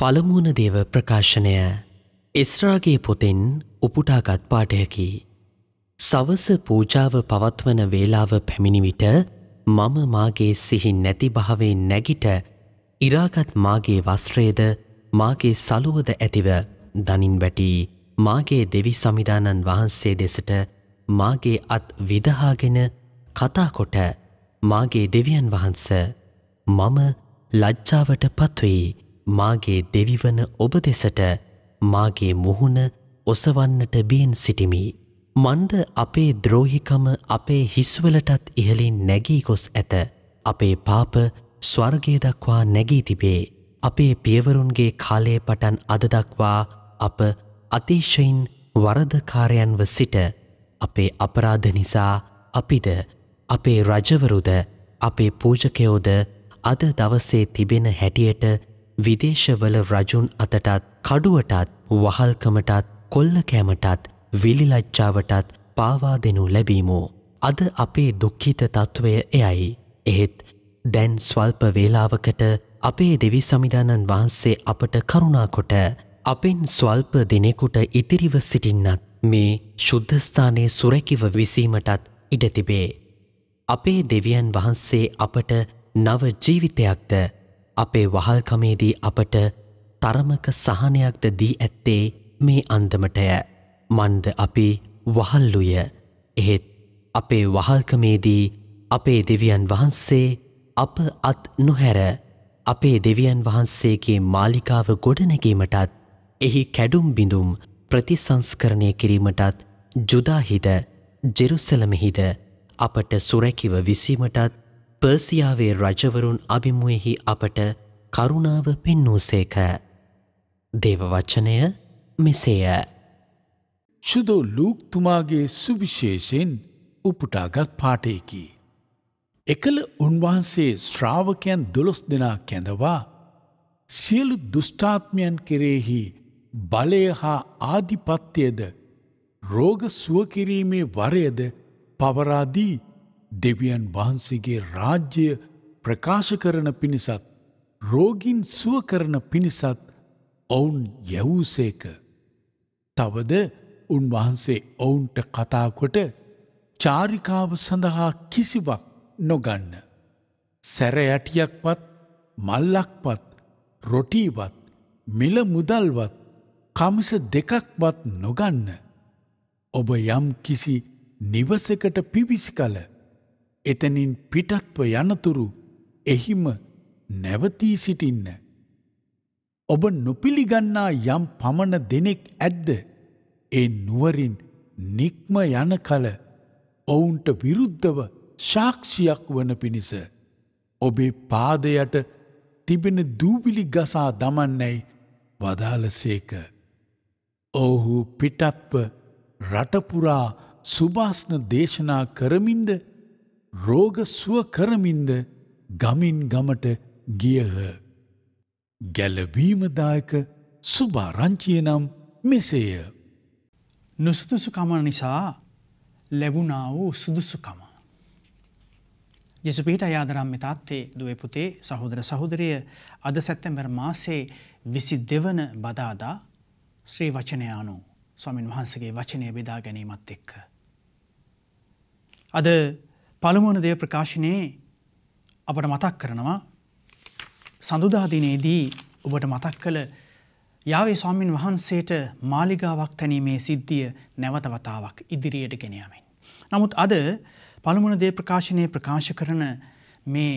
පළමුුණ දේව ප්‍රකාශනය එස්රාගේ පොතෙන් උපුටාගත් පාඩයකි. සවස පූජාව පවත්වන වේලාව පැමිණිවිට මම මාගේ සිහි නැති භාවේ නැගිට ඉරාගත් මාගේ වස්ත්‍රේද මාගේ සලුවද ඇතිව දනින් වැටී මාගේ දෙවි සමිධානන් වහන්සේ දෙසට මාගේ අත් විදහාගෙන කතාකොට මාගේ දෙවියන් වහන්ස මම ලජ්ජාවට පත්වී මාගේ දෙවිවන ඔබ දෙසට මාගේ මුහුණ ඔසවන්නට බියෙන් සිටිමි. මන්ද අපේ ද්‍රෝහිකම අපේ හිස්වලටත් ඉහලින් නැගී ගොස් ඇත. අපේ පාප ස්වර්ගය දක්වා නැගී තිබේ. අපේ පියවරුන්ගේ කාලේ පටන් අදදක්වා අප අතිශයින් වරදකාරයන්ව සිට අපේ අපරාධ නිසා අපිද අපේ රජවරුද අපේ පූජකයෝද අද දවසේ තිබෙන හැටියට විදේශවල රජුන් අතටත් කඩුවටත් වහල්කමටත් කොල්ල කෑමටත් විලිලච්චාවටත් පාවා දෙනු ලැබීමෝ. අද අපේ දුක්ඛිත තත්ත්වය එයයි. එහෙත් දැන් ස්වල්ප වේලාවකට අපේ දෙවි සමිධානන් වහන්සේ අපට කරුණාකොට අපෙන් ස්වල්ප දෙනෙකුට ඉතිරිව සිටින්නත් මේ ශුද්ධස්ථානය සුරැකිව විසීමටත් ඉඩතිබේ. අපේ දෙවියන් වහන්සේ අපට නව ජීවිතයක්ද අපේ වහල්කමේදී අපට තරමක සහනයක්ද දී ඇත්තේ මේ අන්දමටය මන්ද අපි වහල්ලුය එහෙත් අපේ වහල්කමේදී අපේ දෙවියන් වහන්සේ අප අත් නොහැර අපේ දෙවියන් වහන්සේගේ මාලිකාව ගොඩනැගීමටත් එහි කැඩුම් බිඳුම් ප්‍රතිසංස්කරණය කිරීමටත් ජුදාහිද ජෙරුසලමහිද අපට සුරැකිව විසීමටත් පර්සියාවේ රජවරුන් අභිමුවෙහි අපට කරුණාව පෙන්වූසේක. දේව වචනය මෙසේය. ශුදෝ ලූක්තුමාගේ සුවිශේෂයෙන් උපුටාගත් පාටයකි. එකල උන්වහන්සේ ශ්‍රාවකයන් දොළොස් දෙනා කැඳවා සියලු දුෂ්ඨාත්මයන් කෙරෙහි බලය හා ආධිපත්‍යයද රෝග සුවකිරීමේ වරයද පවරාදී දෙවියන් වහන්සේගේ රාජ්‍යය ප්‍රකාශ කරන පිණිසත් රෝගින් සුව කරන පිණිසත් ඔවුන් යැවූසේක. තවද උන්වහන්සේ ඔවුන්ට කතාකොට චාරිකාව සඳහා කිසිවක් නොගන්න. සැරයටියක්වත් මල්ලක්වත් රොටීවත් මිල මුදල්වත් කමිස දෙකක්වත් නොගන්න. ඔබ යම් කිසි නිවසකට පිවිසි කල එතනින් පිටත්ව යනතුරු එහිම නැවතී සිටින්න. ඔබ නොපිළිගන්නා යම් පමණ දෙනෙක් ඇද්ද ඒ නුවරින් නික්ම යන කල ඔවුන්ට විරුද්ධව ශාක්ෂියක් වන පිණිස. ඔබේ පාදයට තිබෙන දූවිලි ගසා දමන්නැයි වදාලසේක. ඔහු පිටත්ව රටපුරා සුභාස්න දේශනා කරමින්ද රෝග සුව කරමින්ද ගමින් ගමට ගියහ. ගැලවීමදායක සුභාරංචිය නම් මෙසේය. නුසුදුසුකම නිසා ලැබුණා වූ සුදුසුකම. ජෙසුපීට අයාදරම් මෙතාත්තේ දුවපුතේ සහෝදර සහෝදරය අද සැත්තැම්බර් මාසේ විසි දෙවන බදාදා ශ්‍රී වචනයානු ස්වමින් වහන්සගේ වචනය බෙදා ගැනීමත් එක්ක. අද පළමුවන දේව ප්‍රකාශනයේ අපට මතක් කරනවා සඳුදාදිනේදී ඔබට මතක් කළ යාවේ ස්වාමින් වහන්සේට මාලිගාවක් තැනීමේ සිද්ධිය නැවතවතාවක් ඉදිරියට ගෙනයාමෙන්. නමුත් අද පළමුණ දේ ප්‍රකාශනය ප්‍රකාශ කරන මේ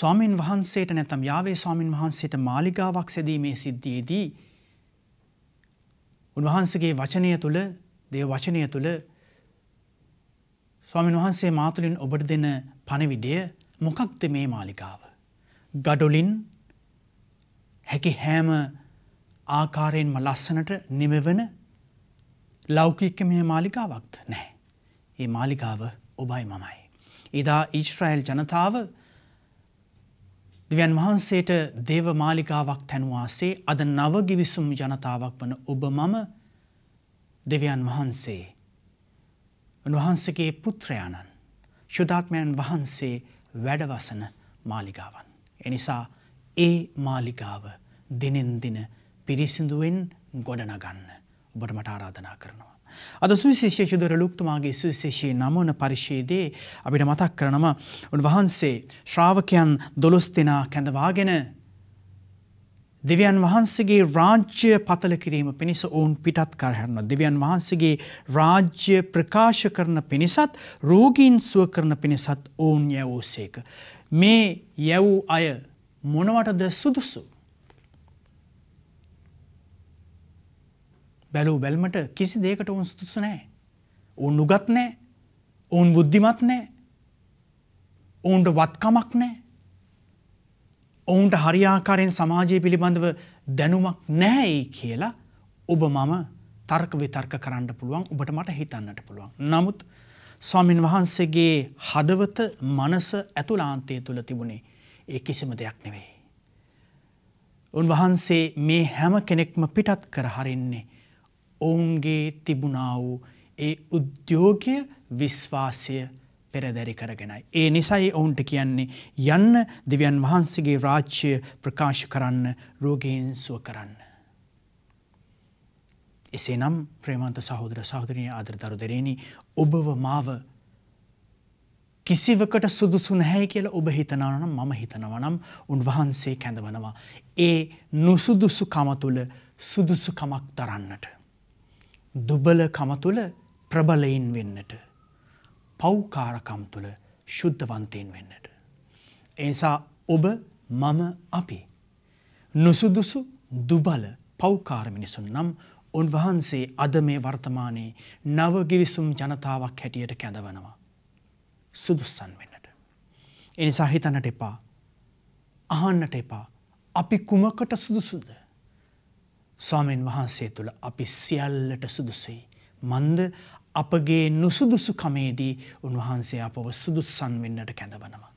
ස්වාමීන් වහන්සේට නැතම් යාවේ ස්වාමීන් වහන්සේට මාලිගාවක් සැදීමේ සිද්ධියේදී උන්වහන්සගේ වචනය තුළ දේ වචනය තුළ ස්වාමීන් වහන්සේ මාතුලින් ඔබට දෙන පණවිඩය මොකක්ද මේ මාලිකාව. ගඩොලින් හැකි හෑම ආකාරයෙන්ම ලස්සනට නිමවන ලෞකික මේ මාලිකාවක්ද නෑ. ඒ මාලිකාව ඔබයි මමයි. එදා ඊශ්‍රයිල් ජනතාව දෙවන් වහන්සේට දේව මාලිකාවක් තැනුවාසේ අද නවගිවිසුම් ජනතාවක් වන ඔබ මම දෙවයන් වහන්සේ උන්වහන්සගේ පුත්‍රයාණන් ශුද්ධාත්මයන් වහන්සේ වැඩවසන මාලිගාවන්. එනිසා ඒ මාලිගාව දිනෙන්දින පිරිසිඳුවෙන් ගොඩනගන්න ඔබට මට ආරාධනා කරනවා. අද සුවිශේෂ යුදර ලුක්තුමාගේ සුවිශේෂී නමන පරිශයේදේ අපිට මතක් කරනම උන්වහන්සේ ශ්‍රාවකයන් දොළොස් දෙනා කැඳවාගෙන දෙවියන් වහන්සේගේ රාජ්‍ය පතල කිරීම පිණිස ඔවුන් පිටත් කරහැරන දෙවියන් වහන්සේගේ රාජ්‍ය ප්‍රකාශ කරන පිණිසත් රෝගීන් සුව කරන පිණිසත් ඔවුන් යැවූසේක. මේ යැවූ අය මොනවටද සුදුසු. බැලූ බැල්මට කිසි දේකට ඔවුන් සුදුසු නෑ. ඔවුන් උගත් නෑ ඔවුන් බුද්ධිමත් නෑ ඔවුන්ට වත්කමක් නෑ ඔවුන්ට හරියාකාරයෙන් සමාජය පිළිබඳව දැනුමක් නෑයි කියලා ඔබ මම තර්ක විතර්ක කරන්න පුළුවන් ඔබට මට හිතන්නට පුළුවන්. නමුත් ස්වාමින් වහන්සේගේ හදවත මනස ඇතුලාන්තය තුළ තිබුණේ ඒ කිසිම දෙයක් නෙවෙයි. උන්වහන්සේ මේ හැම කෙනෙක්ම පිටත් කර හරින්නේ ඔවුන්ගේ තිබුණා වූ ඒ උද්‍යෝගය විශ්වාසය පෙරදැරි කරගෙනයි. ඒ නිසයි ඔවුන්ට කියන්නේ යන්න දෙවියන් වහන්සේගේ රාච්්‍යය ප්‍රකාශ කරන්න රෝගයෙන් සුව කරන්න. එසේ නම් ප්‍රේමන්ත සහෝදර සහෝදරනය ආදර දරුදරේණි ඔබව මාව කිසිවකට සුදුසු නැහැ කියලා ඔබ හිතනවනම් මම හිතනවනම් උන්වහන්සේ කැඳවනවා. ඒ නුසුදුසුකම තුළ සුදුසුකමක් දරන්නට. දුබලකම තුළ ප්‍රබලයින් වෙන්නට. පෞකාරකම් තුළ ශුද්ධවන්තයෙන් වෙන්නට. එනිසා ඔබ මම අපි. නුසුදුසු දුබල පෞකාරමිනිසුන් නම් උන්වහන්සේ අද මේ වර්තමානයේ නවගිවිසුම් ජනතාවක් හැටියට කැඳවනවා. සුදුස්සන් වෙන්නට. එනිසා හිතනට එපා අහන්නට එපා අපි කුමකට සුදුසුද. ස්වාමීන් වහන්සේ තුළ අපි සියල්ලට සුදුසුයි. මන්ද අපගේ නුසුදුසුකමේදී උන්වහන්සේ අපව සුදුස්සන් වෙන්නට කැඳවනවා.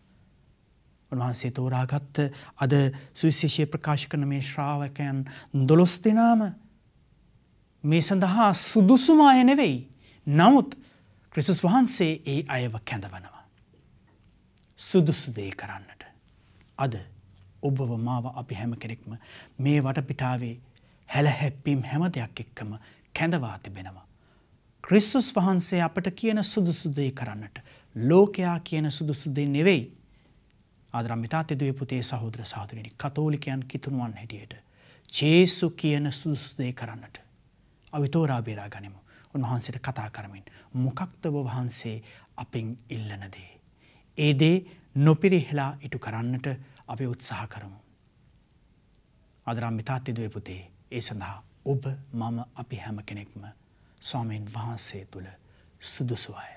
උන්වහන්සේ තෝරාගත්ත අද සුවිශේෂය ප්‍රකාශ කරන මේ ශ්‍රාවකයන් දොළොස් දෙනාම මේ සඳහා සුදුසුමාය නෙවෙයි. නමුත් ක්‍රිසුස් වහන්සේ ඒ අයව කැඳවනවා. සුදුසුදේ කරන්නට. අද ඔබව මාව අපි හැම කෙනෙක්ම මේ වටපිටාවේ හැලහැප්පීම් හැම දෙයක් එක්කම කැඳවා තිබෙනවා. ක්‍රිස්සුස් වහන්සේ අපට කියන සුදුසුදේ කරන්නට ලෝකයා කියන සුදුසුදේ නෙවෙයි ආදරම්මිතාතෙදුවේ පුතේ සහෝදර සාදුරනි කතෝලිකයන් කිතුනුවන් හැටියට චේසු කියන සුදුසුදේ කරන්නට අවිතෝරා බේරා ගනිමු උන්වහන්සේට කතා කරමින් මොකක්දව වහන්සේ අපින් ඉල්ලනදේ. ඒදේ නොපිරිහෙලා ඉටු කරන්නට අපි උත්සාහ කරමු. අදරම්මිතාත්තිදුවේ පුතේ ඒ සඳහා ඔබ මම අපි හැම කෙනෙක්ම ස්වාමීන් වහන්සේ තුළ සුදුසු අය.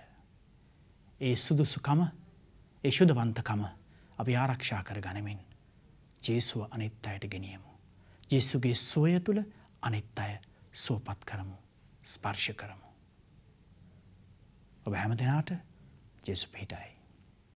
ඒ සුදුසුකම ඒ ශුදවන්තකම අපි ආරක්ෂා කර ගනිමින් ජේසුව අනිත් අයට ගෙනියමු. ජෙස්සුගේ සෝය තුළ අනිත් අය සෝපත් කරමු ස්පර්ශ කරමු. ඔබ හැම දෙනාට ජෙසු පිහිටයි.